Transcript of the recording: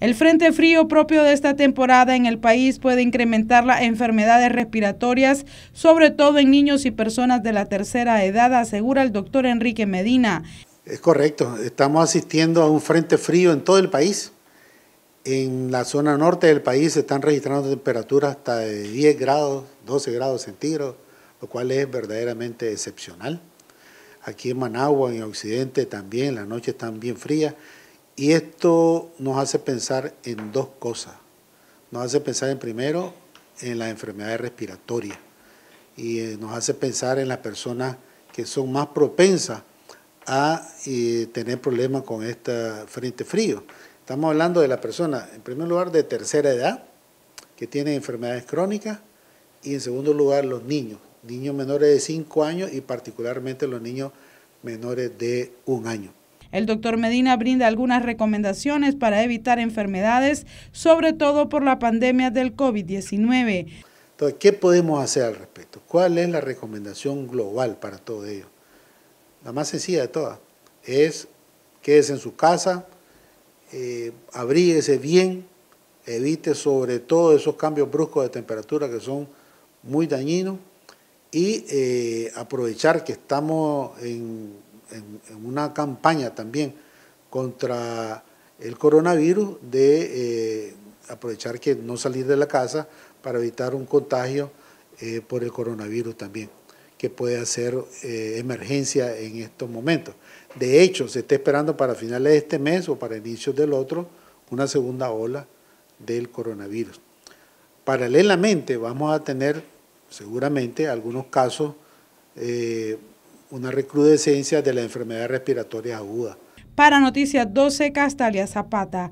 El frente frío propio de esta temporada en el país puede incrementar las enfermedades respiratorias, sobre todo en niños y personas de la tercera edad, asegura el doctor Enrique Medina. Es correcto, estamos asistiendo a un frente frío en todo el país. En la zona norte del país se están registrando temperaturas hasta de 10 grados, 12 grados centígrados, lo cual es verdaderamente excepcional. Aquí en Managua, en Occidente también, las noches están bien frías. Y esto nos hace pensar en dos cosas. Nos hace pensar en primero en las enfermedades respiratorias y eh, nos hace pensar en las personas que son más propensas a eh, tener problemas con este frente frío. Estamos hablando de la persona, en primer lugar, de tercera edad, que tiene enfermedades crónicas, y en segundo lugar, los niños, niños menores de 5 años y particularmente los niños menores de un año. El doctor Medina brinda algunas recomendaciones para evitar enfermedades, sobre todo por la pandemia del COVID-19. Entonces, ¿qué podemos hacer al respecto? ¿Cuál es la recomendación global para todo ello? La más sencilla de todas es quédese en su casa, eh, abríguese bien, evite sobre todo esos cambios bruscos de temperatura que son muy dañinos y eh, aprovechar que estamos en en, una campaña también contra el coronavirus de eh, aprovechar que no salir de la casa para evitar un contagio eh, por el coronavirus también, que puede hacer eh, emergencia en estos momentos. De hecho, se está esperando para finales de este mes o para inicios del otro una segunda ola del coronavirus. Paralelamente vamos a tener seguramente algunos casos una recrudescencia de la enfermedad respiratoria aguda. Para Noticias 12, Castalia Zapata.